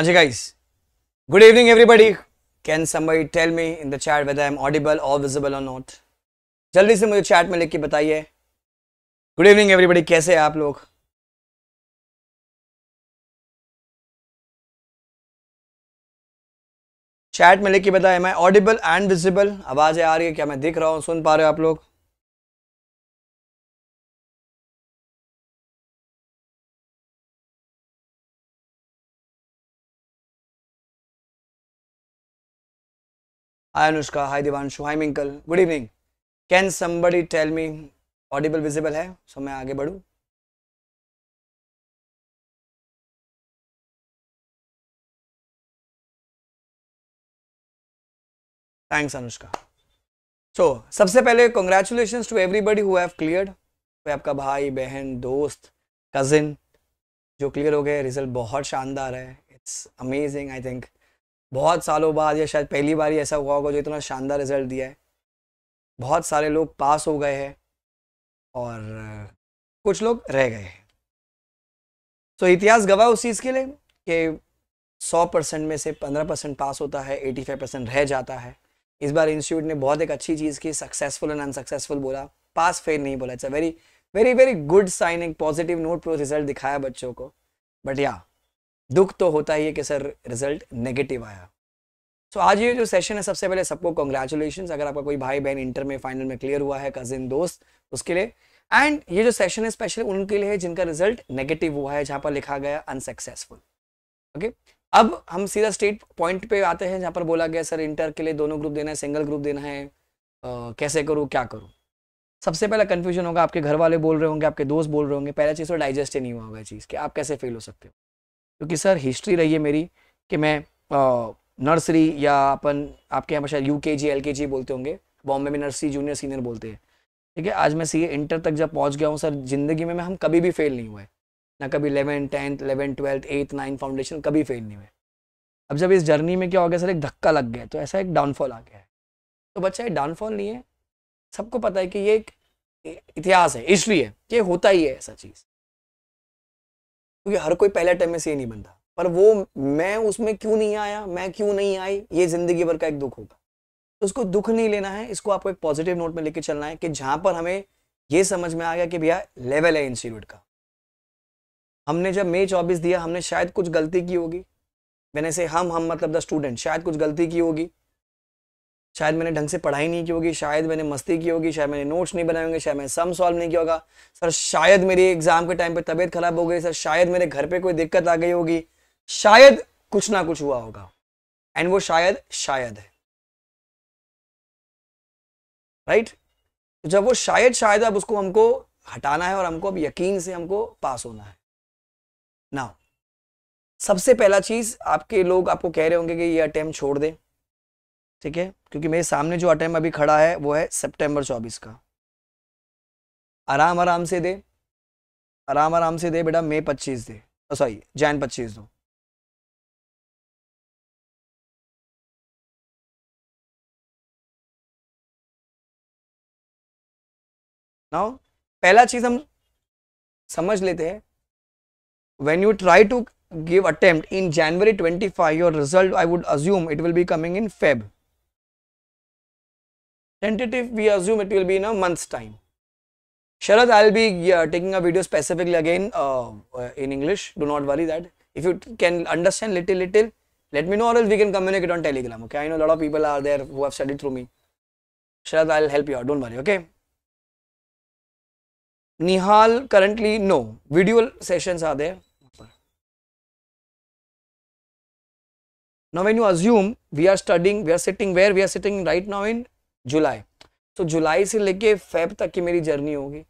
अच्छा guys good evening everybody can somebody tell me in the chat whether I am audible और visible और not जल्दी से मुझे चैट में लिख के बताइए गुड इवनिंग एवरीबॉडी कैसे हैं आप लोग चैट में लिख के बताए मैं ऑडिबल एंड विजिबल आवाज़ें आ रही है क्या मैं दिख रहा हूं सुन पा रहे हो आप लोग Hi Anushka, hi Divanshu, hi Minkle. Good evening. Can somebody tell me audible visible है सो मैं आगे बढ़ूँ थैंक्स अनुष्का सो सबसे पहले congratulation to everybody who have cleared कोई आपका भाई बहन दोस्त कजिन जो क्लियर हो गए रिजल्ट बहुत शानदार है इट्स अमेजिंग आई थिंक बहुत सालों बाद या शायद पहली बार ही ऐसा हुआ होगा जो इतना शानदार रिजल्ट दिया है बहुत सारे लोग पास हो गए हैं और कुछ लोग रह गए हैं तो इतिहास गवाह उस चीज़ के लिए कि 100 परसेंट में से 15 परसेंट पास होता है 85 परसेंट रह जाता है इस बार इंस्टीट्यूट ने बहुत एक अच्छी चीज़ की सक्सेसफुल एंड अनसक्सेसफुल बोला पास फेल नहीं बोला it's a very very very good sign एक पॉजिटिव नोट पर रिजल्ट दिखाया बच्चों को बट या दुख तो होता ही है कि सर रिजल्ट नेगेटिव आया सो so, आज ये जो सेशन है सबसे पहले सबको कॉन्ग्रेचुलेशन अगर आपका कोई भाई बहन इंटर में फाइनल में क्लियर हुआ है कजिन दोस्त उसके लिए एंड ये जो सेशन है स्पेशली उनके लिए है जिनका रिजल्ट नेगेटिव हुआ है जहाँ पर लिखा गया अनसक्सेसफुल ओके okay? अब हम सीधा स्टेट पॉइंट पे आते हैं जहां पर बोला गया सर इंटर के लिए दोनों ग्रुप देना है सिंगल ग्रुप देना है आ, कैसे करूँ क्या करूँ सबसे पहला कन्फ्यूजन होगा आपके घर वाले बोल रहे होंगे आपके दोस्त बोल रहे होंगे पहला चीज़ तो डाइजेस्ट ही नहीं हुआ होगा चीज़ कि आप कैसे फेल हो सकते हो क्योंकि सर हिस्ट्री रही है मेरी कि मैं नर्सरी या अपन आपके यहाँ पर शायद यू के जी एल के जी बोलते होंगे बॉम्बे में नर्सरी जूनियर सीनियर बोलते हैं ठीक है आज मैं सी इंटर तक जब पहुँच गया हूँ सर ज़िंदगी में मैं हम कभी भी फेल नहीं हुए ना कभी eleven tenth eleven twelfth eighth ninth foundation कभी फेल नहीं हुए अब जब इस जर्नी में क्या हो गया सर एक धक्का लग गया तो ऐसा एक डाउनफॉल आ गया है तो बच्चा ये डाउनफॉल नहीं है सबको पता है कि ये एक इतिहास है हिस्ट्री है ये होता ही है ऐसा चीज़ क्योंकि हर कोई पहले टाइम में से नहीं बनता पर वो मैं उसमें क्यों नहीं आया मैं क्यों नहीं आई ये जिंदगी भर का एक दुख होगा तो उसको दुख नहीं लेना है इसको आपको एक पॉजिटिव नोट में लेके चलना है कि जहां पर हमें ये समझ में आ गया कि भैया लेवल है इंस्टीट्यूट का हमने जब मई चौबीस दिया हमने शायद कुछ गलती की होगी मैंने से हम हम मतलब द स्टूडेंट शायद कुछ गलती की होगी शायद मैंने ढंग से पढ़ाई नहीं की होगी शायद मैंने मस्ती की होगी शायद मैंने नोट्स नहीं बनाए होंगे शायद मैंने सम सॉल्व नहीं किया होगा सर शायद मेरी एग्जाम के टाइम पर तबीयत खराब हो गई सर शायद मेरे घर पे कोई दिक्कत आ गई होगी शायद कुछ ना कुछ हुआ होगा एंड वो शायद शायद है राइट right? तो जब वो शायद शायद अब उसको हमको हटाना है और हमको अब यकीन से हमको पास होना है ना सबसे पहला चीज आपके लोग आपको कह रहे होंगे कि ये अटेम्प्ट छोड़ दें ठीक है क्योंकि मेरे सामने जो अटैम्प अभी खड़ा है वो है सितंबर चौबीस का आराम आराम से दे आराम आराम से दे बेटा मे पच्चीस दे सॉरी जैन पच्चीस दो नाउ पहला चीज हम समझ लेते हैं when you try to give attempt in January twenty five your result I would assume it will be coming in Feb tentative we assume it will be in a month's time. Sharad, I'll be uh, taking a video specifically again uh, uh, in English. Do not worry that. If you can understand little, little, let me know or else we can communicate on Telegram. Okay, I know a lot of people are there who have studied through me. Sharad, I'll help you out. Don't worry. Okay. Nihal currently no video sessions are there. Now when you assume we are studying, we are sitting where we are sitting right now in July तो जुलाई से लेके Feb तक की मेरी journey होगी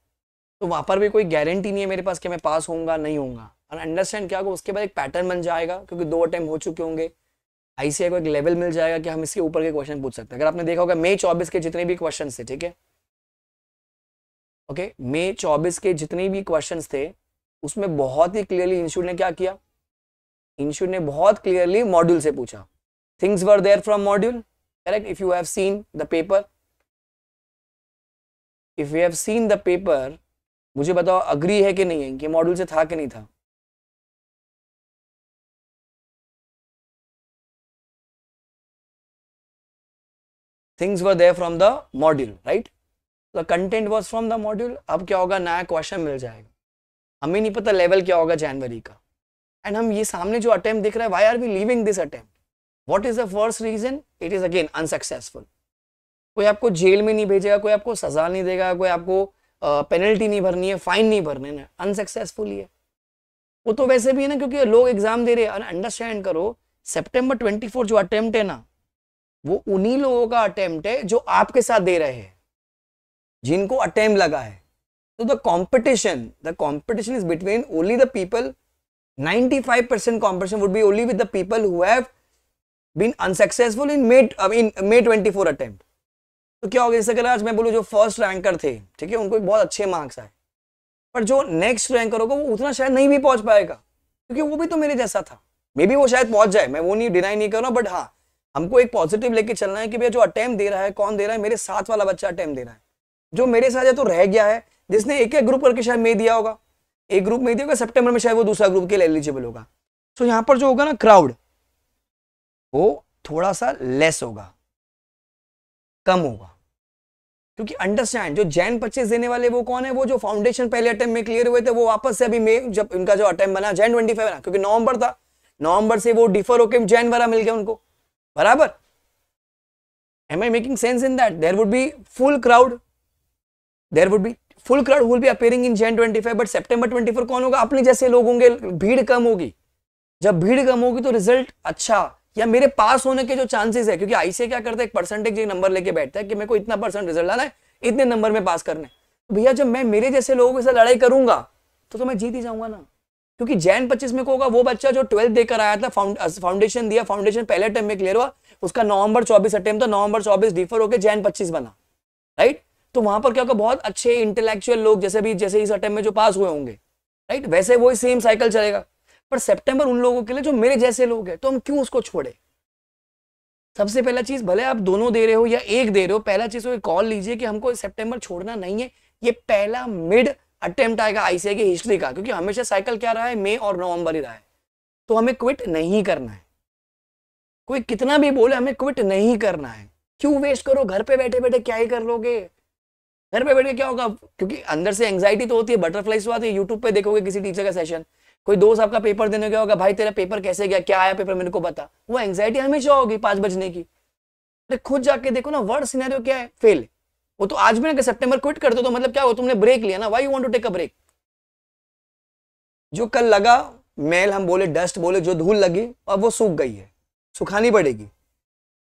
तो वहाँ पर भी कोई गारंटी नहीं है मेरे पास कि मैं पास होऊंगा नहीं होऊंगा और अंडरस्टैंड क्या होगा उसके बाद एक पैटर्न बन जाएगा क्योंकि दो अटैम्प हो चुके होंगे आई को एक लेवल मिल जाएगा कि हम इसके ऊपर के क्वेश्चन पूछ सकते हैं अगर आपने देखा होगा मई चौबीस के जितने भी क्वेश्चन थे ठीक है ओके मई चौबीस के जितने भी क्वेश्चन थे उसमें बहुत ही क्लियरली इंस्टीट्यूट ने क्या किया इंस्टीट्यूट ने बहुत क्लियरली मॉड्यूल से पूछा things were there from module correct if you have seen the paper if we have seen the paper मुझे बताओ अग्री है कि नहीं है कि मॉड्यूल से था कि नहीं था things were there from the module right the content was from the module अब क्या होगा नया क्वेश्चन मिल जाएगा हमें नहीं पता लेवल क्या होगा जनवरी का एंड हम ये सामने जो अटेम्प्ट दिख रहा है why are we leaving this attempt what is the first reason it is again unsuccessful कोई आपको जेल में नहीं भेजेगा कोई आपको सजा नहीं देगा कोई आपको पेनल्टी नहीं भरनी है फाइन नहीं भरने ना अनसक्सेसफुल है वो तो वैसे भी है ना क्योंकि लोग एग्जाम दे रहे हैं अंडरस्टैंड करो सितंबर 24 जो अटेम्प्ट है ना वो उन्हीं लोगों का अटेम्प्ट है जो आपके साथ दे रहे हैं जिनको अटेम्प लगा है तो the competition the competition is between only the people 95% competition would be only with the people who have been unsuccessful in May in May twenty four attempt तो क्या होगा गया जैसे आज मैं बोलूँ जो फर्स्ट रैंकर थे ठीक है उनको भी बहुत अच्छे मार्क्स आए पर जो नेक्स्ट रैंकर होगा वो उतना शायद नहीं भी पहुंच पाएगा क्योंकि वो भी तो मेरे जैसा था मे बी वो शायद पहुंच जाए मैं वो नहीं डिनाई नहीं कर रहा बट हाँ हमको एक पॉजिटिव लेके चलना है कि भैया जो अटैम्प दे रहा है कौन दे रहा है मेरे साथ वाला बच्चा अटैम्प दे रहा है जो मेरे साथ है तो रह गया है जिसने एक एक ग्रुप करके शायद मे दिया होगा एक ग्रुप में दिया होगा सेप्टेम्बर में शायद वो दूसरा ग्रुप के लिए एलिजिबल होगा सो यहाँ पर जो होगा ना क्राउड वो थोड़ा सा लेस होगा कम होगा क्योंकि अंडरस्टैंड जो जैन पच्चीस देने वाले वो कौन है वो जो फाउंडेशन पहले अटेम्प में क्लियर हुए थे वो वापस से अभी में जब इनका जो अटेम्प बना जैन ट्वेंटी फाइव बना क्योंकि नवंबर था नवंबर से वो डिफर होके जैन वाला मिल गया उनको बराबर am I making sense in that there would be full crowd there would be full crowd would be appearing in Jan twenty five but September twenty four कौन होगा अपने जैसे लोग होंगे भीड़ कम होगी जब भीड़ कम होगी तो रिजल्ट अच्छा या मेरे पास होने के जो चांसेस है क्योंकि आईसीए क्या करता है एक परसेंटेज एक नंबर लेके बैठता है कि मेरे को इतना परसेंट रिजल्ट लाना है इतने नंबर में पास करने तो भैया जब मैं मेरे जैसे लोगों के साथ लड़ाई करूंगा तो तो मैं जीत ही जाऊंगा ना क्योंकि जैन पच्चीस में होगा वो बच्चा जो ट्वेल्थ देकर आया था फाउंडेशन दिया फाउंडेशन पहले अटेम्प में क्लियर हुआ उसका नवंबर चौबीस अटेम्प था नवंबर चौबीस डिफर होकर जैन पच्चीस बना राइट तो वहां पर क्या होगा बहुत अच्छे इंटेलेक्चुअल लोग जैसे भी जैसे इस अटेम्प में जो पास हुए होंगे राइट वैसे वो सेम साइकिल चलेगा पर सितंबर उन लोगों के लिए जो मेरे जैसे लोग हैं तो हम क्यों उसको छोड़े सबसे पहला चीज भले आप दोनों दे रहे हो या एक दे रहे हो पहला चीज कॉल तो लीजिए कि हमको सितंबर छोड़ना नहीं है ये पहला मिड अटेम्प्ट आएगा आईसीआई की हिस्ट्री का क्योंकि हमेशा साइकिल क्या रहा है मई और नवंबर ही रहा है तो हमें क्विट नहीं करना है कोई कितना भी बोले हमें क्विट नहीं करना है क्यों वेस्ट करो घर पे बैठे बैठे क्या ही कर लोगे घर पे बैठे क्या होगा क्योंकि अंदर से एंग्जाइटी तो होती है बटरफ्लाई से तो आती है यूट्यूब पे देखोगे किसी टीचर का सेशन कोई दोस्त आपका पेपर देने गया होगा भाई तेरा पेपर कैसे गया क्या आया पेपर मेरे को बता वो एंगजाइटी हमेशा होगी पांच बजने की अरे खुद जाके देखो ना वर्ड सिनेरियो क्या है फेल वो तो आज भी ना सेप्टेम्बर क्विट कर दो तो मतलब क्या हो तुमने ब्रेक लिया ना why you want to take a break जो कल लगा मेल हम बोले डस्ट बोले जो धूल लगी अब वो सूख गई है सुखानी पड़ेगी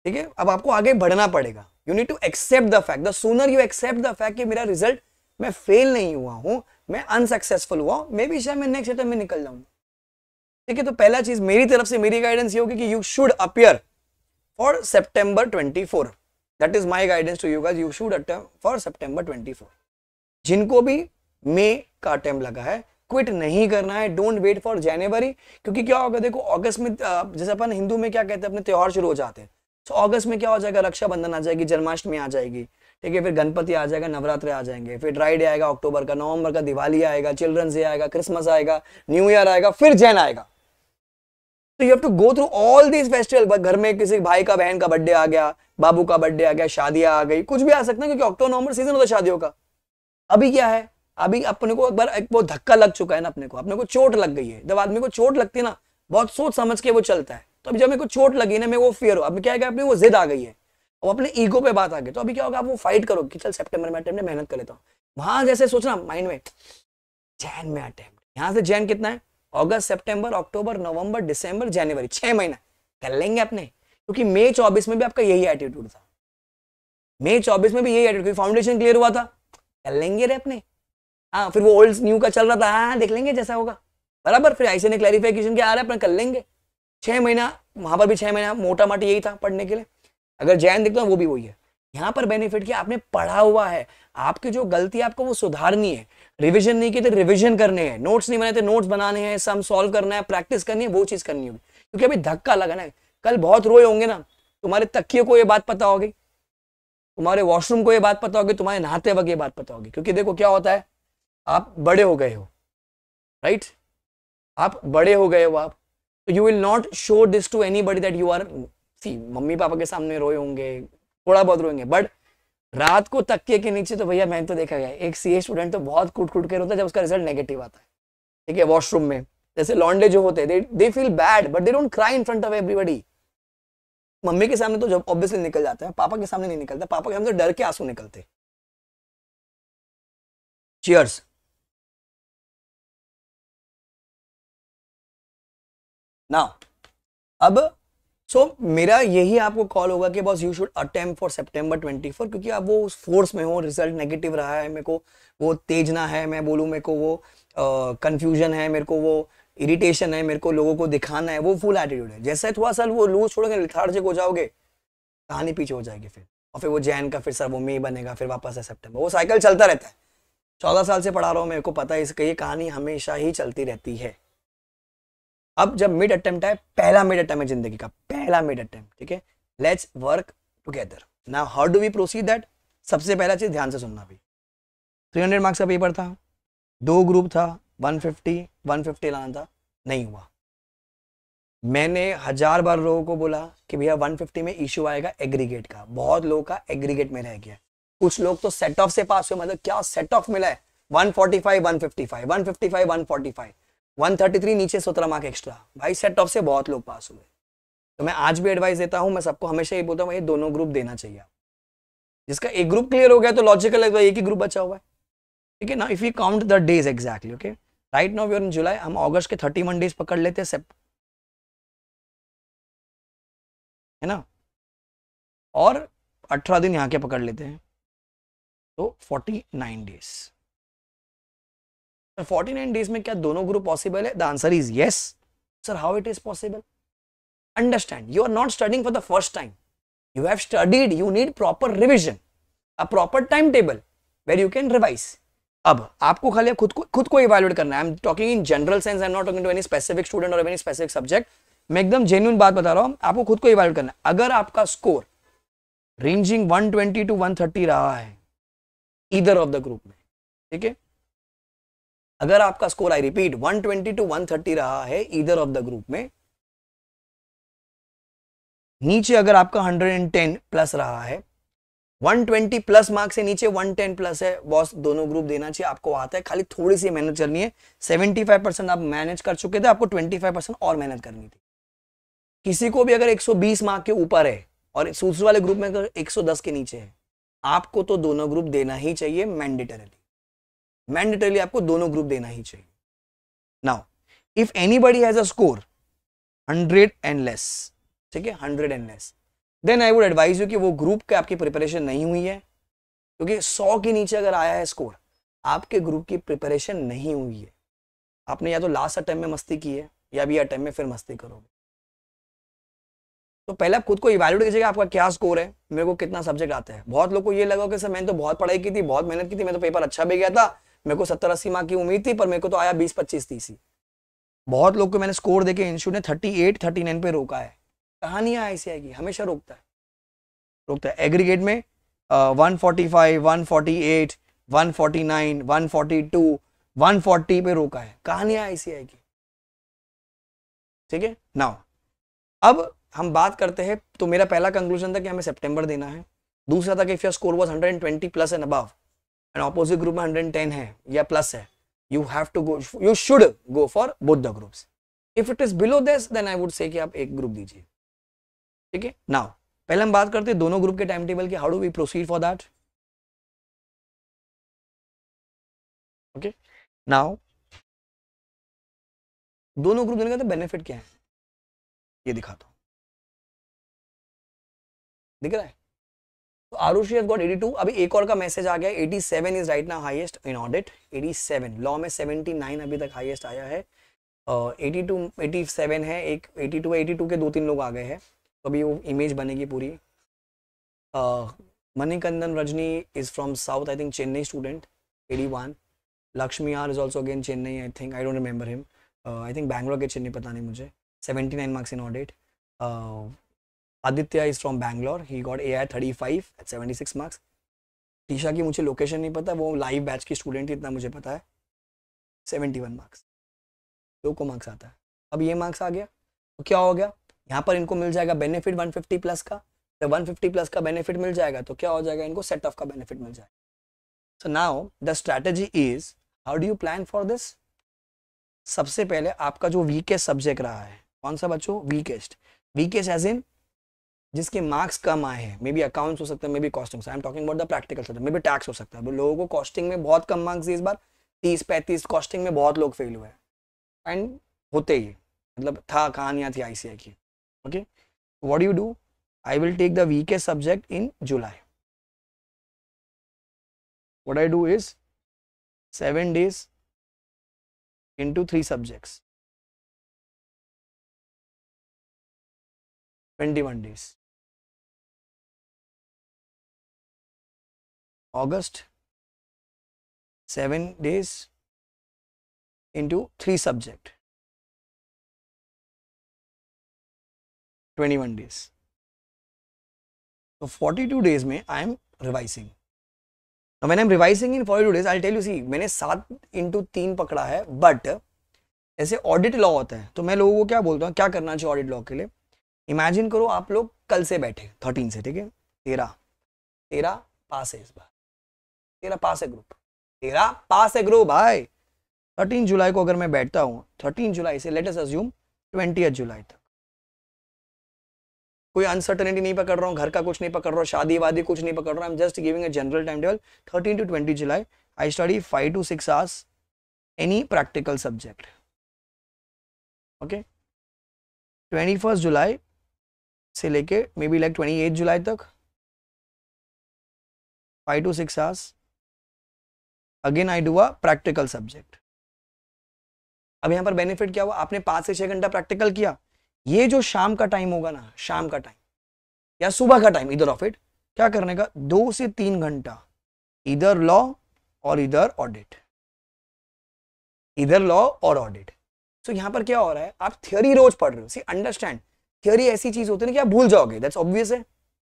ठीक है अब आपको आगे बढ़ना पड़ेगा you need to accept the fact the sooner you accept the fact कि मेरा रिजल्ट मैं फेल नहीं हुआ हूं मैं अनसक्सेसफुल हुआ मे बी शायद मैं नेक्स्ट अटेम्प में निकल जाऊंगा ठीक है तो पहला चीज मेरी तरफ से मेरी गाइडेंस ये होगी कि you should appear for September twenty four that is my guidance to you गज you should attempt for September twenty four जिनको भी मे का अटेम्प लगा है क्विट नहीं करना है डोंट वेट फॉर जनवरी क्योंकि क्या होगा देखो अगस्त में जैसे अपन हिंदू में क्या कहते हैं अपने त्यौहार शुरू हो जाते हैं सो so, अगस्त में क्या हो जाएगा रक्षाबंधन आ जाएगी जन्माष्टमी आ जाएगी ठीक है फिर गणपति आ जाएगा नवरात्र आ जाएंगे फिर ड्राइडे आएगा अक्टूबर का नवंबर का दिवाली आएगा चिल्ड्रंस डे आएगा क्रिसमस आएगा न्यू ईयर आएगा फिर जैन आएगा तो you have to go through all this festival घर में किसी भाई का बहन का बर्थडे आ गया बाबू का बर्थडे आ गया शादियां आ गई कुछ भी आ सकता है क्योंकि अक्टूबर नवंबर सीजन होता है शादियों का अभी क्या है अभी अपने को एक बार एक वो धक्का लग चुका है ना अपने को अपने को चोट लग गई है जब आदमी को चोट लगती है ना बहुत सोच समझ के वो चलता है तो अभी जब मेरे को चोट लगी ना मैं वो फियर हो अब क्या है अपनी वो जिद आ गई है अब अपने ईगो पे बात आ गई तो अभी क्या होगा आप वो फाइट करो कि चल सेप्टेम्बर में अटैम्प्ट मेहनत कर लेता हूँ वहां जैसे सोचना माइंड में जैन में अटैम्प्ट यहाँ से जैन कितना है अगस्त सेप्टेम्बर अक्टूबर नवंबर दिसंबर जनवरी छह महीना कर लेंगे अपने क्योंकि मई चौबीस में भी आपका यही एटीट्यूड था मई चौबीस में भी यही एटीट्यूड फाउंडेशन क्लियर हुआ था कर लेंगे रे अपने हाँ फिर वो ओल्ड न्यू का चल रहा था हाँ देख लेंगे जैसा होगा बराबर फिर ऐसे ने क्लैरिफिकेशन किया आ रहा है अपने कर लेंगे छह महीना वहां पर भी छह महीना मोटा माटी यही था पढ़ने के लिए अगर जैन देखते हैं वो भी वही है यहाँ पर बेनिफिट किया आपने पढ़ा हुआ है आपकी जो गलती आपको वो सुधारनी है रिविजन नहीं की तो रिविजन करने हैं नोट्स नहीं बनाए थे तो नोट्स बनाने हैं सम सॉल्व करना है प्रैक्टिस करनी है वो चीज़ करनी होगी क्योंकि अभी धक्का लगाना है कल बहुत रोए होंगे ना तुम्हारे तकिए को ये बात पता होगी तुम्हारे वॉशरूम को ये बात पता होगी तुम्हारे नहाते वक्त ये बात पता होगी क्योंकि देखो क्या होता है आप बड़े हो गए हो राइट right? आप बड़े हो गए हो आप you will not show this to anybody that you are मम्मी पापा के सामने रोए होंगे थोड़ा बहुत रोएंगे बट रात को तकिए के नीचे तो भैया मैंने तो देखा गया एक सी स्टूडेंट तो बहुत कूट कूट के रोता है जब उसका रिजल्ट नेगेटिव आता है ठीक है वॉशरूम में जैसे लॉन्डे जो होते हैं they feel bad but they don't cry in front of everybody mummy के सामने तो जब ऑब्वियसली निकल जाता है पापा के सामने नहीं निकलता पापा के सामने तो डर के आंसू निकलते चीयर्स नाउ अब सो so, मेरा यही आपको कॉल होगा कि boss you should attempt for September twenty four क्योंकि आप वो उस फोर्स में हो रिजल्ट नेगेटिव रहा है मेरे को वो तेजना है मैं बोलूँ मेरे को वो कन्फ्यूजन है मेरे को वो इरिटेशन है मेरे को लोगों को दिखाना है वो फुल एटीट्यूड है जैसे थोड़ा सा वो लूज छोड़ोगे के लिथार्जिक हो जाओगे कहानी पीछे हो जाएगी फिर और फिर वो जैन का फिर सर वो मे बनेगा फिर वापस है सेप्टेम्बर वो साइकिल चलता रहता है चौदह साल से पढ़ा रहा हूँ मेरे को पता है इसका ये कहानी हमेशा ही चलती रहती है अब जब मिड अटेम्प्ट है पहला मिड अटेम्प्ट है जिंदगी का पहला मिड अटेम्प्ट ठीक है लेट्स वर्क टूगेदर ना how do we proceed that सबसे पहला चीज़ ध्यान से सुनना भी 300 मार्क्स का पेपर था दो ग्रुप था 150 150 लाना था नहीं हुआ मैंने हजार बार लोगों को बोला कि भैया 150 में इश्यू आएगा एग्रीगेट का बहुत लोगों का एग्रीगेट में रह गया कुछ लोग तो सेट ऑफ से पास हुए मतलब क्या सेट ऑफ मिला है 145 155 155 145 133 नीचे सत्रह मार्क एक्स्ट्रा भाई सेट ऑफ से बहुत लोग पास हुए तो मैं आज भी एडवाइस देता हूँ मैं सबको हमेशा ये बोलता हूँ ये दोनों ग्रुप देना चाहिए जिसका एक ग्रुप क्लियर हो गया तो लॉजिकल है तो एक ही ग्रुप बचा हुआ है ठीक है ना if you count the days exactly okay right now your in July हम ऑगस्ट के थर्टी वन डेज पकड़ लेते हैं है ना और अठारह दिन यहाँ के पकड़ लेते हैं तो forty nine days sir nine days में क्या दोनों ग्रुप पॉसिबल है the answer is yes sir how it is possible understand you are not studying for the first time you have studied you need proper revision a proper time table where you can revise अब आपको खाली खुद को खुद को evaluate करना है I am talking in general sense I am not talking to any specific student और एनी स्पेसिफिक सब्जेक्ट मैं एकदम जेन्यून बात बता रहा हूं आपको खुद को इवेलुएट करना है अगर आपका स्कोर रेंजिंग 120 टू 130 रहा है इधर ऑफ द ग्रुप में ठीक है अगर आपका score I repeat 120 to thirty रहा है इधर ऑफ द ग्रुप में नीचे अगर आपका 110 प्लस रहा है 120 प्लस मार्क्स से नीचे 110 प्लस है बॉस दोनों ग्रुप देना चाहिए आपको आता है खाली थोड़ी सी मेहनत करनी है 75 परसेंट आप मैनेज कर चुके थे आपको 25 परसेंट और मेहनत करनी थी किसी को भी अगर 120 मार्क के ऊपर है और सूस वाले ग्रुप में अगर 110 के नीचे है आपको तो दोनों ग्रुप देना ही चाहिए मैंडेटरली मैंडेटरी आपको दोनों ग्रुप देना ही चाहिए now if anybody has a score hundred and less ठीक है hundred and less then I would advise you कि वो ग्रुप के आपकी प्रिपरेशन नहीं हुई है क्योंकि सौ के नीचे अगर आया है स्कोर आपके ग्रुप की प्रिपरेशन नहीं हुई है आपने या तो लास्ट अटैम्प में मस्ती की है या अभी अटैम्प में फिर मस्ती करोगे तो पहले आप खुद को इवेल्यूट कीजिएगा आपका क्या स्कोर है मेरे को कितना सब्जेक्ट आता है बहुत लोग को ये लगा कि सर मैंने तो बहुत पढ़ाई की थी बहुत मेहनत की थी मैं तो पेपर अच्छा भी गया था मेरे को सत्तर अस्सी मार्क की उम्मीद थी पर मेरे को तो आया बीस पच्चीस तीस ही बहुत लोग को मैंने स्कोर देखे इंस्टीट्यूट ने थर्टी एट थर्टी नाइन पर रोका है कहानियाँ आई सी आएगी हमेशा रोकता है रोकता है एग्रीगेट में one forty five one forty eight one forty nine one forty two one forty पर रोका है कहानियाँ आई सी आएगी ठीक है नाउ अब हम बात करते हैं तो मेरा पहला कंक्लूजन था कि हमें सेप्टेम्बर देना है दूसरा था कि if your score and twenty plus and above and opposite group में टेन है या प्लस है you have to go you should go for both the if it is below this then I would say कि आप एक group दीजिए ठीक है नाउ पहले हम बात करते हैं दोनों ग्रुप के टाइम टेबल की how do we proceed for that okay now दोनों ग्रुप देने का बेनिफिट तो क्या है ये दिखा दो दिख रहा है आरुषि हैज गॉट टू अभी एक और का मैसेज आ गया एटी सेवन इज राइट ना highest in audit eighty seven law में सेवेंटी नाइन अभी तक हाइएस्ट आया है एटी टू एटी सेवन है एक एटी टू एटी टू के दो तीन लोग आ गए हैं तो अभी वो इमेज बनेगी पूरी Manikandan Rajni is from south I think Chennai student eighty one Lakshmi R is also again Chennai I think I don't remember him I think Bangalore के चेन्नई पता नहीं मुझे seventy nine marks in audit Aditya is from Bangalore he got A I thirty five at seventy six marks Tisha की मुझे location नहीं पता वो live batch की स्टूडेंट थी इतना मुझे पता है सेवेंटी वन मार्क्स दो को मार्क्स आता है अब ये मार्क्स आ गया तो क्या हो गया यहाँ पर इनको मिल जाएगा बेनिफिट वन फिफ्टी प्लस का तो वन फिफ्टी प्लस का बेनिफिट मिल जाएगा तो क्या हो जाएगा इनको सेट ऑफ का बेनिफिट मिल जाएगा so now the strategy is how do you plan for this सबसे पहले आपका जो वीकेस्ट सब्जेक्ट रहा है कौन सा बच्चों वीकेस्ट वीकेस्ट एज इन जिसके मार्क्स कम आए हैं मे बी अकाउंट्स हो सकता है maybe costing I am talking about the practical subject maybe tax हो सकता है लोगों को कॉस्टिंग में बहुत कम मार्क्स इस बार तीस पैंतीस कॉस्टिंग में बहुत लोग फेल हुए हैं एंड होते ही मतलब था कहानियाँ थी आई की okay what you do I will take the weakest subject in July do is seven days in two three subjects twenty one days August, 7 days into 3 subject, 21 days. So, 42 days में I am revising. Now, when I am revising in 42 days, I will tell you see मैंने 7 into 3 पकड़ा है but ऐसे audit law होता है तो मैं लोगों को क्या बोलता हूँ क्या करना चाहिए ऑडिट लॉ के लिए इमेजिन करो आप लोग कल से बैठे थर्टीन से ठीक है तेरह तेरह पास है इस बार तेरा पास है ग्रुप तेरा पास है ग्रुप भाई थर्टीन जुलाई को अगर मैं बैठता हूँ थर्टीन जुलाई से लेटेस्ट अज्यूम ट्वेंटी जुलाई तक कोई अनसर्टनिटी नहीं पकड़ रहा हूँ घर का कुछ नहीं पकड़ रहा हूँ शादी वादी कुछ नहीं पकड़ रहा हूँ just giving a general time table thirteen to twenty July I study five to six hours any practical subject okay twenty first July से लेके maybe like twenty eight July तक five to six hours again I do a practical subject अब यहां पर benefit क्या हुआ आपने पांच से छह घंटा प्रैक्टिकल किया ये जो शाम का टाइम होगा ना शाम का टाइम या सुबह का टाइम इधर ऑफ इट क्या करने का दो से तीन घंटा इधर लॉ और इधर ऑडिट इधर लॉ और ऑडिट सो यहां पर क्या हो रहा है आप थियोरी रोज पढ़ रहे हो सी अंडरस्टैंड थियोरी ऐसी चीज होती है ना कि आप भूल जाओगे दैट्स ऑब्वियस है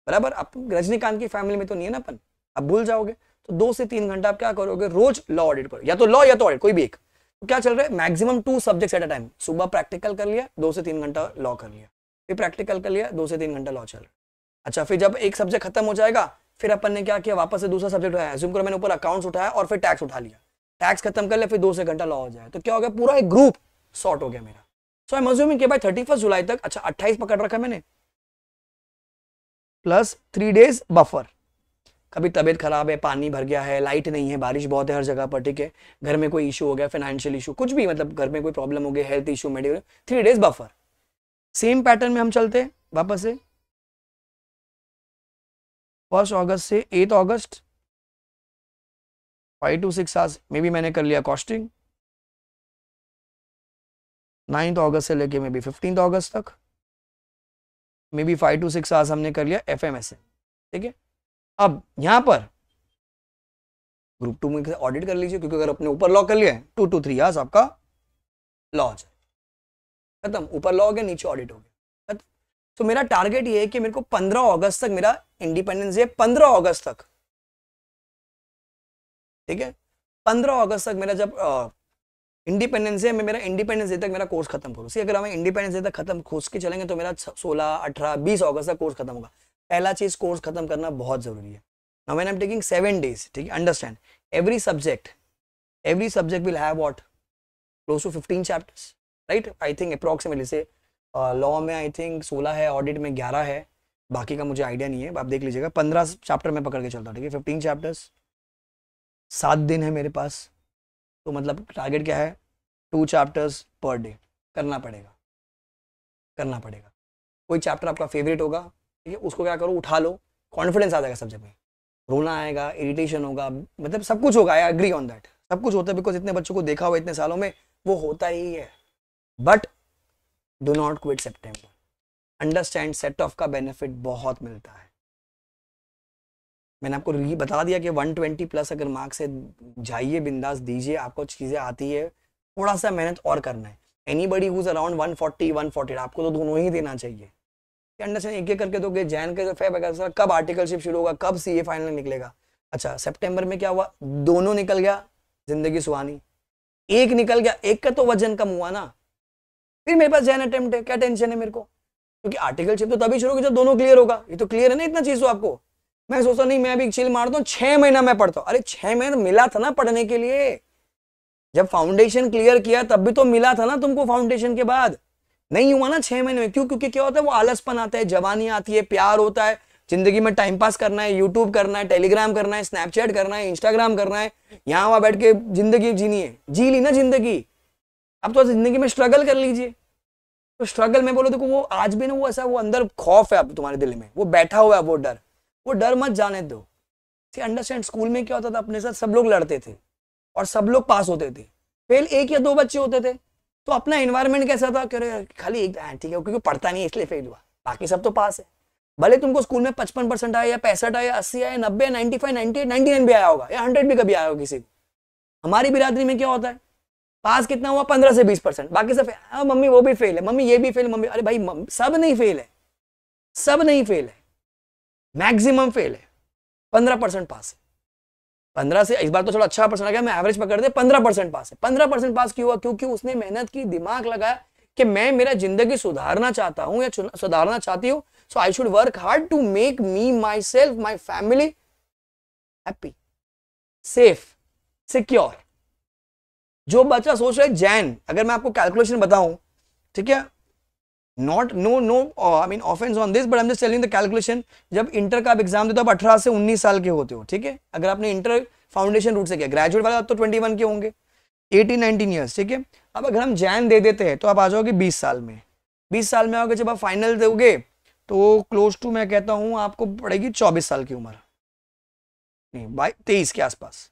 बराबर आप रजनीकांत की फैमिली में तो नहीं है ना अपन आप भूल जाओगे तो दो से तीन घंटा आप क्या करोगे रोज लॉ ऑडिट करो या तो लॉ या तो ऑडिट कोई भी एक तो क्या चल रहा है maximum two subjects at a time सुबह प्रैक्टिकल कर लिया दो से तीन घंटा लॉ कर लिया फिर प्रैक्टिकल कर लिया दो से तीन घंटा लॉ चल अच्छा फिर जब एक सब्जेक्ट खत्म हो जाएगा फिर अपन ने क्या किया वापस से दूसरा सब्जेक्ट उठाया जूम करो मैंने ऊपर अकाउंट्स उठाया और फिर टैक्स उठा लिया टैक्स खत्म कर लिया फिर दो से घंटा लॉ हो जाए तो क्या हो गया पूरा एक ग्रुप शॉर्ट हो गया मेरा सो आई मज्यूमिंग के भाई थर्टी फर्स्ट जुलाई तक अच्छा अट्ठाईस पकड़ रखा मैंने प्लस थ्री डेज बफर कभी तबीयत ख़राब है पानी भर गया है लाइट नहीं है बारिश बहुत है हर जगह पर ठीक है घर में कोई इशू हो गया फाइनेंशियल इशू कुछ भी मतलब घर में कोई प्रॉब्लम हो गया health issue medical three days buffer same pattern में हम चलते हैं वापस से फर्स्ट अगस्त से एट अगस्त five to six hours maybe मैंने कर लिया कॉस्टिंग नाइन्थ अगस्त से लेके मे बी फिफ्टींथ अगस्त तक maybe five to six hours हमने कर लिया एफ एम एस ठीक है अब यहां पर ग्रुप टू में ऑडिट कर लीजिए क्योंकि अगर अपने ऊपर लॉ कर लिया टू टू थ्री आज आपका लॉ हो खत्म ऊपर लॉ हो गया नीचे ऑडिट हो गया खत्म तो मेरा टारगेट ये है कि मेरे को पंद्रह अगस्त तक मेरा इंडिपेंडेंस डे पंद्रह अगस्त तक ठीक है पंद्रह अगस्त तक मेरा जब इंडिपेंडेंस डे में मेरा इंडिपेंडेंस डे तक मेरा कोर्स खत्म करूँ सी अगर हमें इंडिपेंडेंस डे तक खत्म खोज के चलेंगे तो मेरा सोलह अठारह बीस अगस्त तक कोर्स खत्म होगा पहला चीज कोर्स खत्म करना बहुत जरूरी है now when I am taking seven days ठीक है understand every subject every subject will have what close to fifteen chapters right I think approximately से लॉ में आई थिंक सोलह है ऑडिट में ग्यारह है बाकी का मुझे आइडिया नहीं है आप देख लीजिएगा पंद्रह चैप्टर में पकड़ के चलता हूँ ठीक है फिफ्टीन चैप्टर्स सात दिन है मेरे पास तो मतलब टारगेट क्या है टू चैप्टर्स पर डे करना पड़ेगा करना पड़ेगा कोई चैप्टर आपका फेवरेट होगा ठीक है उसको क्या करो उठा लो कॉन्फिडेंस आ जाएगा सब्जेक्ट में रोना आएगा इरिटेशन होगा मतलब सब कुछ होगा आई एग्री ऑन दैट सब कुछ होता है बिकॉज इतने बच्चों को देखा हुआ इतने सालों में वो होता ही है but do not quit September understand set off का बेनिफिट बहुत मिलता है मैंने आपको बता दिया कि 120 प्लस अगर मार्क्स से जाइए बिंदास दीजिए आपको चीज़ें आती है थोड़ा सा मेहनत और करना है एनी बडी हुज अराउंड 140 140 आपको तो दोनों ही देना चाहिए कि एक एक करके दोगे जैन के फेब अगस्त कब आर्टिकलशिप शुरू होगा कब सी ए फाइनल निकलेगा अच्छा सेप्टेम्बर में क्या हुआ दोनों निकल गया जिंदगी सुहानी एक निकल गया एक का तो वजन कम हुआ ना फिर मेरे पास जैन अटेम्प्ट है क्या टेंशन है मेरे को क्योंकि आर्टिकल शिप तो तभी शुरू होगी जब दोनों क्लियर होगा ये तो क्लियर है ना इतना चीज़ तो आपको मैं सोचता नहीं मैं अभी चिल मारता हूँ छह महीना मैं पढ़ता हूँ अरे छह महीना तो मिला था ना पढ़ने के लिए जब फाउंडेशन क्लियर किया तब भी तो मिला था ना तुमको फाउंडेशन के बाद नहीं हुआ ना छह महीने में क्यों क्योंकि क्या होता है वो आलसपन आता है जवानी आती है प्यार होता है जिंदगी में टाइम पास करना है यूट्यूब करना है टेलीग्राम करना है स्नैपचैट करना है इंस्टाग्राम करना है यहाँ वहां बैठ के जिंदगी जीनी है जी ली ना जिंदगी अब तो जिंदगी में स्ट्रगल कर लीजिए तो स्ट्रगल में बोलो देखो वो आज भी ना वो ऐसा वो अंदर खौफ है अब तुम्हारे दिल में वो बैठा हुआ है वो डर वो डर मत जाने दो अंडरस्टैंड स्कूल में क्या होता था अपने साथ सब लोग लड़ते थे और सब लोग पास होते थे फेल एक या दो बच्चे होते थे तो अपना इन्वायरमेंट कैसा था कह रहे खाली एक हाँ, ठीक है क्योंकि पढ़ता नहीं इसलिए फेल हुआ बाकी सब तो पास है भले तुमको स्कूल में पचपन परसेंट आया या पैंसठ आया अस्सी आया नब्बे ninety five ninety ninety nine भी आया होगा या हंड्रेड भी कभी आया होगा किसी हमारी बिरादरी में क्या होता है पास कितना हुआ पंद्रह से बीस परसेंट बाकी सब हाँ मम्मी वो भी फेल है मम्मी ये भी फेल मम्मी अरे भाई सब नहीं फेल है सब नहीं फेल है मैक्सिमम फेल है पंद्रह परसेंट पास है पंद्रह से इस बार तो थोड़ा अच्छा परसेंट आ गया मैं एवरेज पकड़ दे पंद्रह परसेंट पास है पंद्रह परसेंट पास क्यों हुआ क्योंकि उसने मेहनत की दिमाग लगाया कि मैं मेरा जिंदगी सुधारना चाहता हूँ या सुधारना चाहती हूँ so I should work hard to make me myself my family happy safe secure जो बच्चा सोच रहे जैन अगर मैं आपको कैलकुलेशन बताऊं ठीक है not no no I mean offence on this but am just telling the calculation जब इंटर का आप एग्जाम देते हो आप 18 से 19 साल के होते हो ठीक है अगर आपने इंटर फाउंडेशन रूट से किया ग्रेजुएट वाला तो 21 के होंगे 18 19 ईयर्स ठीक है अब अगर हम जैन दे देते हैं तो आप आ जाओगे 20 साल में 20 साल में आओगे जब आप फाइनल दोगे तो क्लोज टू मैं कहता हूँ आपको पड़ेगी चौबीस साल की उम्र नहीं बाई तेईस के आसपास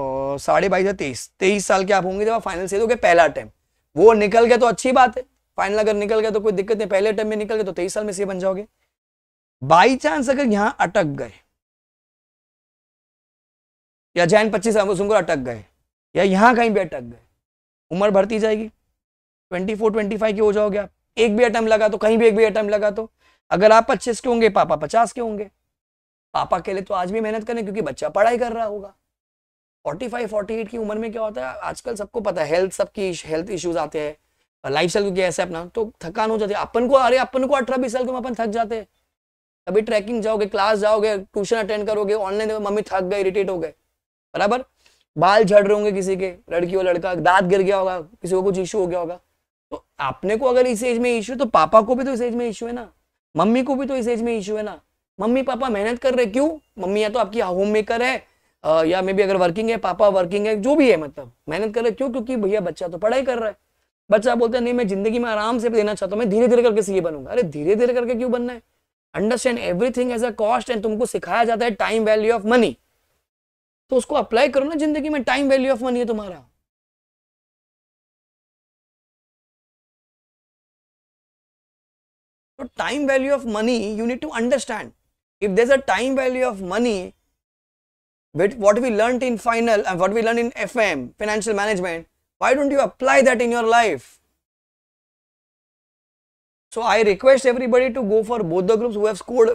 और साढ़े बाईस या तेईस तेईस साल के आप होंगे जब आप फाइनल से दोगे पहला टाइम वो निकल गया तो अच्छी बात है फाइनल अगर निकल गया तो कोई दिक्कत नहीं पहले अटैम्प में निकल गए तो तेईस साल में सीए बन जाओगे बाई चांस अगर यहां अटक गए या जैन पच्चीस सुनकर अटक गए या यहां कहीं भी अटक गए उम्र बढ़ती जाएगी ट्वेंटी फोर ट्वेंटी फाइव की हो जाओगे आप एक भी अटैम्प लगा तो कहीं भी एक भी अटैम्प लगा तो अगर आप पच्चीस के होंगे पापा पचास के होंगे पापा के लिए तो आज भी मेहनत करें क्योंकि बच्चा पढ़ाई कर रहा होगा 45, 48 की उम्र में क्या होता है आजकल सबको पता है हेल्थ सबकी हेल्थ इश्यूज आते हैं लाइफ स्टाइल क्योंकि ऐसा अपना तो थकान हो जाती है अपन को अरे अपन को अठारह बीस साल के में अपन थक जाते हैं अभी ट्रैकिंग जाओगे क्लास जाओगे ट्यूशन अटेंड करोगे ऑनलाइन मम्मी थक गए इरिटेट हो गए बराबर बाल झड़ रहे होंगे किसी के लड़की और लड़का दांत गिर गया होगा किसी को कुछ इशू हो गया होगा तो आपने को अगर इस एज में इशू तो पापा को भी तो इस एज में इशू है ना मम्मी को भी तो इस एज में इशू है ना मम्मी पापा मेहनत कर रहे क्यों मम्मी या तो आपकी होम मेकर है या मे भी अगर वर्किंग है पापा वर्किंग है जो भी है मतलब मेहनत कर रहे क्यों क्योंकि भैया बच्चा तो पढ़ाई कर रहा है बच्चा बोलता है नहीं मैं जिंदगी में आराम से देना चाहता हूँ मैं धीरे धीरे करके सीए बनूंगा अरे धीरे धीरे करके क्यों बनना है understand everything as a cost and तुमको सिखाया जाता है टाइम वैल्यू ऑफ मनी तो उसको अप्लाई करो ना जिंदगी में टाइम वैल्यू ऑफ मनी है तुम्हारा तो time value of money you need to understand if there's a time value of money with what we learn in final and what we learned in fm financial management Why don't you apply that in your life? So I request everybody to go for both the groups who have scored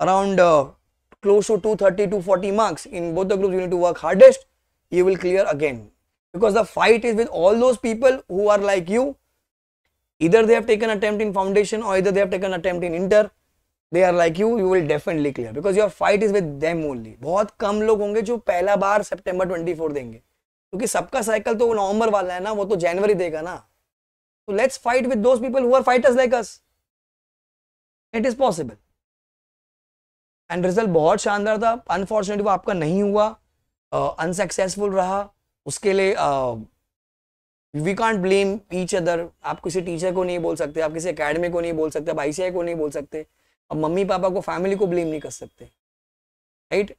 around uh, close to 230 to 40 marks. In both the groups, you need to work hardest. You will clear again because the fight is with all those people who are like you. Either they have taken attempt in foundation or either they have taken attempt in inter. they are like you you will definitely clear because your fight is with them only बहुत कम लोग होंगे जो पहला बार september 24 देंगे क्योंकि सबका cycle तो नवंबर वाला है ना वो तो जनवरी देगा ना तो let's fight with people who are fighters like us it is possible and result बहुत शानदार था अनफॉर्चुनेट वो आपका नहीं हुआ अनसक्सेसफुल uh, रहा उसके लिए we can't blame each other आप किसी टीचर को नहीं बोल सकते आप किसी अकेडमी को नहीं बोल सकते आप आई को नहीं बोल सकते अब मम्मी पापा को फैमिली को ब्लेम नहीं कर सकते राइट right?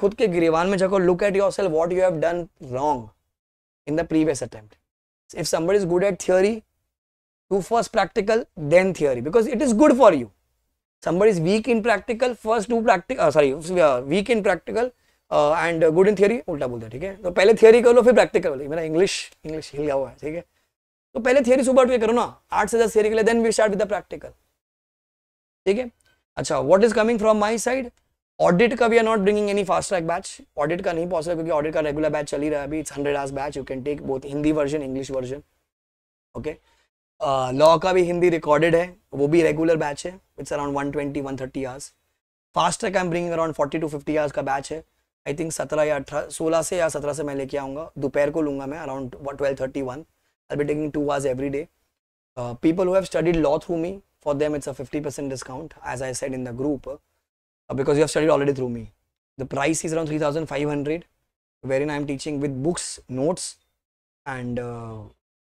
खुद के गिरीवान में जाकर look at yourself what you have done wrong in the previous attempt if somebody is good at theory to first practical then theory because it is good for you somebody is weak in practical first to practical sorry weak in practical and good in theory उल्टा बोलते हैं ठीक है तो पहले theory कर लो फिर practical बोलिए मेरा इंग्लिश इंग्लिश हिल गया हुआ है ठीक है तो पहले थियोरी सुबह उठ करो ना आठ से दस थियरी के लिए then we start with the practical ठीक है अच्छा what is coming from my side audit का we are not bringing any fast track batch audit का नहीं पॉसिबल क्योंकि ऑडिट का रेगुलर बैच चल ही रहा है अभी it's hundred hours batch you can take both Hindi version English version okay law का भी हिंदी रिकॉर्डेड है वो भी रेगुलर बैच है it's around one twenty one thirty hours fast track I am bringing around forty to fifty hours का batch है I think सत्रह या अठारह सोलह से या सत्रह से मैं लेके आऊँगा दोपहर को लूँगा मैं around twelve thirty one I be taking two hours every day people who have studied law through me for them it's a fifty percent discount as I said in the group because you have studied already through me. The price is around 3500 wherein I am teaching with books, notes and uh,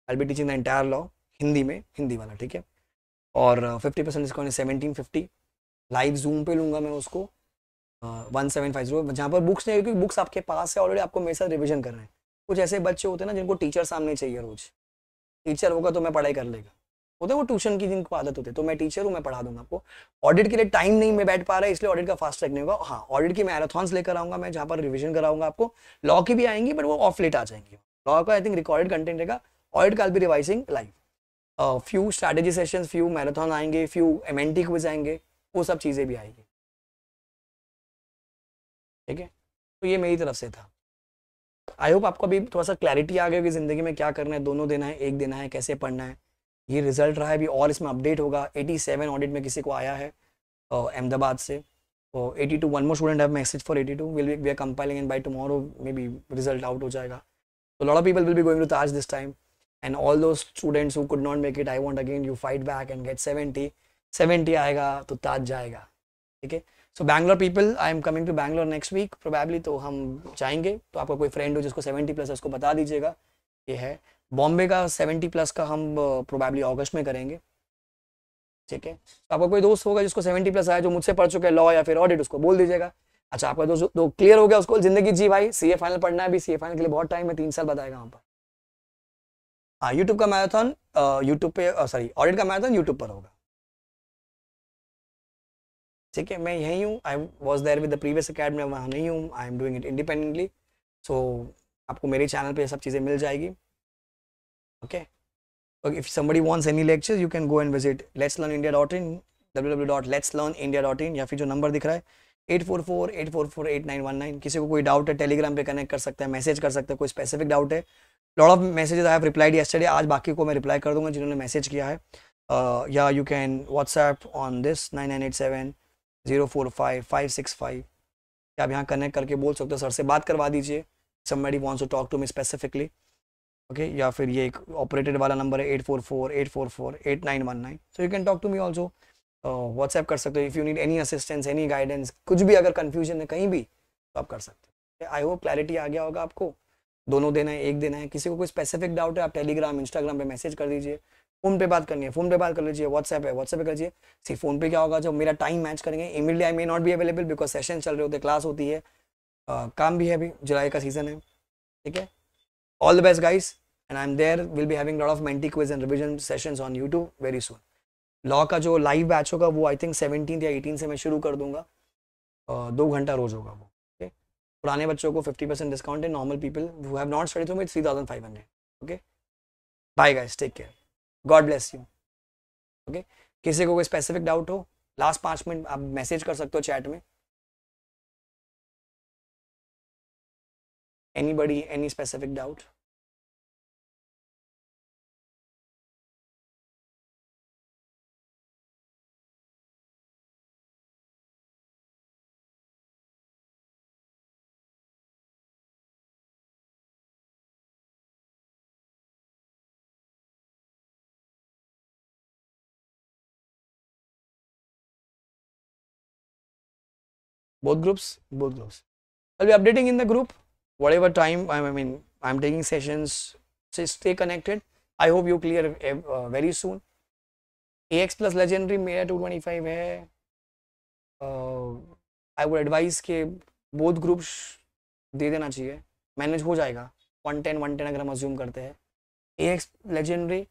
I'll be teaching the entire law Hindi में हिंदी वाला ठीक है और fifty percent discount seventeen fifty live zoom पे लूँगा मैं उसको one seven five zero जहाँ पर बुक्स नहीं क्योंकि बुक्स आपके पास है ऑलरेडी आपको मेरे साथ रिविजन करना है कुछ ऐसे बच्चे होते हैं ना जिनको टीचर सामने चाहिए रोज टीचर होगा तो मैं पढ़ाई कर लेगा होता है वो ट्यूशन की जिनको आदत होती है तो मैं टीचर हूँ मैं पढ़ा दूंगा आपको ऑडिट के लिए टाइम नहीं मैं बैठ पा रहा है इसलिए ऑडिट का फास्ट ट्रैक नहीं होगा हाँ ऑडिट की मैराथॉन्स लेकर आऊंगा मैं जहाँ पर रिविजन कराऊंगा आपको लॉ की भी आएंगी बट वो ऑफ लेट आ जाएंगी लॉ का आई थिंक रिकॉर्डेड कंटेंट रहेगा ऑडिट का भी revising live few strategy session few marathon आएंगे फ्यू एम एन टी आएंगे वो सब चीज़ें भी आएंगी ठीक है तो ये मेरी तरफ से था आई होप आपको अभी थोड़ा सा क्लैरिटी आ गया कि ज़िंदगी में क्या करना है दोनों देना है एक देना है कैसे पढ़ना है ये रिजल्ट रहा है अभी और इसमें अपडेट होगा 87 ऑडिट में किसी को आया है अहमदाबाद से और टू वन मोर स्टूडेंट है message for two will we are compiling and by tomorrow maybe result out हो जाएगा तो lot of people will be going to Taj this time and all those students who could not make it I want again you fight back and get seventy seventy आएगा तो ताज जाएगा ठीक है so Bangalore people I am coming to Bangalore next week probably तो हम जाएंगे तो आपका कोई फ्रेंड हो जिसको सेवेंटी प्लस है उसको बता दीजिएगा ये है बॉम्बे का सेवेंटी प्लस का हम प्रोबेबली ऑगस्ट में करेंगे ठीक है तो आपका कोई दोस्त होगा जिसको सेवेंटी प्लस आया जो मुझसे पढ़ चुके हैं लॉ या फिर ऑडिट उसको बोल दीजिएगा अच्छा आपका दोस्त दो क्लियर हो गया उसको जिंदगी जी भाई सी ए फाइनल पढ़ना है अभी सी ए फाइनल के लिए बहुत टाइम है तीन साल बताएगा वहाँ पर हाँ यूट्यूब का मैराथन यूट्यूब पे सॉरी ऑडिट का मैराथन यूट्यूब पर होगा ठीक है मैं यहीं हूँ I was there with the previous academy वहाँ नहीं हूँ I am doing it independently so आपको मेरे चैनल पे सब चीज़ें मिल जाएगी Okay. okay. If somebody wants any lectures, you can go and visit Let's Learn India.in www.letslearnindia.in या फिर जो नंबर दिख रहा है 844 किसी को कोई डाउट है टेलीग्राम पे कनेक्ट कर सकता है मैसेज कर सकता है कोई स्पेसिफिक डाउट है lot of messages I have replied yesterday आज बाकी को मैं रिप्लाई कर दूंगा जिन्होंने मैसेज किया है uh, या you can WhatsApp on this nine nine eight seven zero four five five six five आप यहाँ कनेक्ट करके बोल सकते हो सर से बात करवा दीजिए somebody wants to talk to me specifically okay या फिर ये एक ऑपरेटेड वाला नंबर है eight four four eight four four eight nine one nine so you can talk to me also WhatsApp कर सकते हो if you need any assistance any guidance कुछ भी अगर कन्फ्यूजन है कहीं भी तो आप कर सकते हो आई होप क्लैरिटी आ गया होगा आपको दोनों देना है एक देना है किसी को कोई स्पेसिफिक डाउट है आप टेलीग्राम इंस्टाग्राम पे मैसेज कर दीजिए फोन पे बात करनी है फोन पे बात कर लीजिए व्हाट्सएप है व्हाट्सएप कर लीजिए सी फोन पे क्या होगा जो मेरा टाइम मैच करेंगे immediately I may not be available because session चल रहे होते क्लास होती है आ, uh, काम भी है अभी जुलाई का सीज़न है ठीक है All the best guys and I'm there. We'll be having lot of mentee quiz and revision sessions on YouTube very soon. Law का जो लाइव बैच होगा वो आई थिंक सेवनटीन या एटीन से मैं शुरू कर दूंगा uh, दो घंटा रोज होगा वो ओके okay? पुराने बच्चों को फिफ्टी परसेंट डिस्काउंट है नॉर्मल पीपल वो हैव नॉट स्टडी थ्रू में three thousand five hundred okay bye guys take care God bless you okay किसी को कोई स्पेसिफिक डाउट हो लास्ट पाँच मिनट आप मैसेज कर सकते हो चैट में Anybody, any specific doubt? both groups both groups i'll be updating in the group whatever time I mean I'm taking sessions so stay connected I hope you clear eh, uh, very soon AX plus legendary मेरा 225 है I would advise के both groups दे देना चाहिए manage हो जाएगा one ten one ten अगर हम अज्यूम करते हैं a X legendary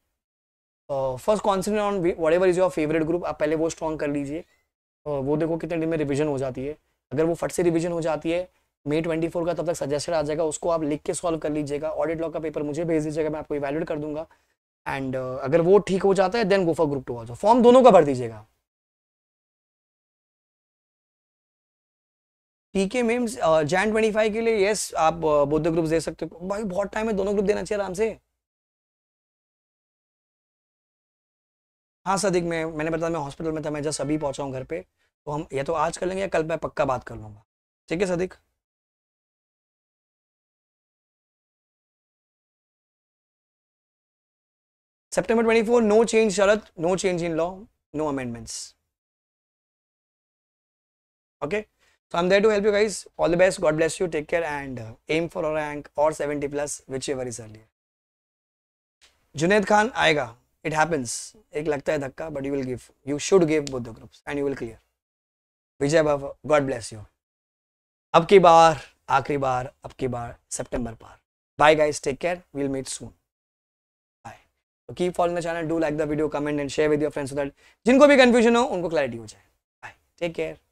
first concentrate on whatever is your favourite group आप पहले वो स्ट्रॉन्ग कर लीजिए uh, वो देखो कितने दिन में रिविजन हो जाती है अगर वो फट से रिविजन हो जाती है मे ट्वेंटी फोर का तब तक सजेशन आ जाएगा उसको आप लिख के सॉल्व कर लीजिएगा ऑडिट लॉ का पेपर मुझे भेज दीजिएगा मैं आपको वैलिड कर दूंगा एंड uh, अगर वो ठीक हो जाता है then go for group two also form दोनों का भर दीजिएगा ठीक है मेम्स जैन ट्वेंटी फाइव के लिए यस आप बुद्ध uh, ग्रुप दे सकते हो भाई बहुत टाइम है दोनों ग्रुप देना चाहिए आराम से हाँ सदिक मैं मैंने बताया मैं हॉस्पिटल में था मैं जब सभी पहुंचाऊँ घर पे तो हम या तो आज कर लेंगे या कल मैं पक्का बात कर लूँगा ठीक है सदिक September 24, no change, Sharad, no change in law, no amendments. Okay, so I'm there to help you guys. All the best. God bless you. Take care and uh, aim for a rank or 70 plus, whichever is earlier. Junaid Khan आएगा. It happens. Ek lagta hai dhakka, but you will give. You should give both the groups and you will clear. Vijay Baba, God bless you. अब की बार, आखिरी बार, अब की बार, सितंबर पार. Bye guys. Take care. We'll meet soon. की keep following the channel do like the video comment and share with your friends so that जिनको भी कंफ्यूजन हो उनको क्लैरिटी हो जाए बाय टेक केयर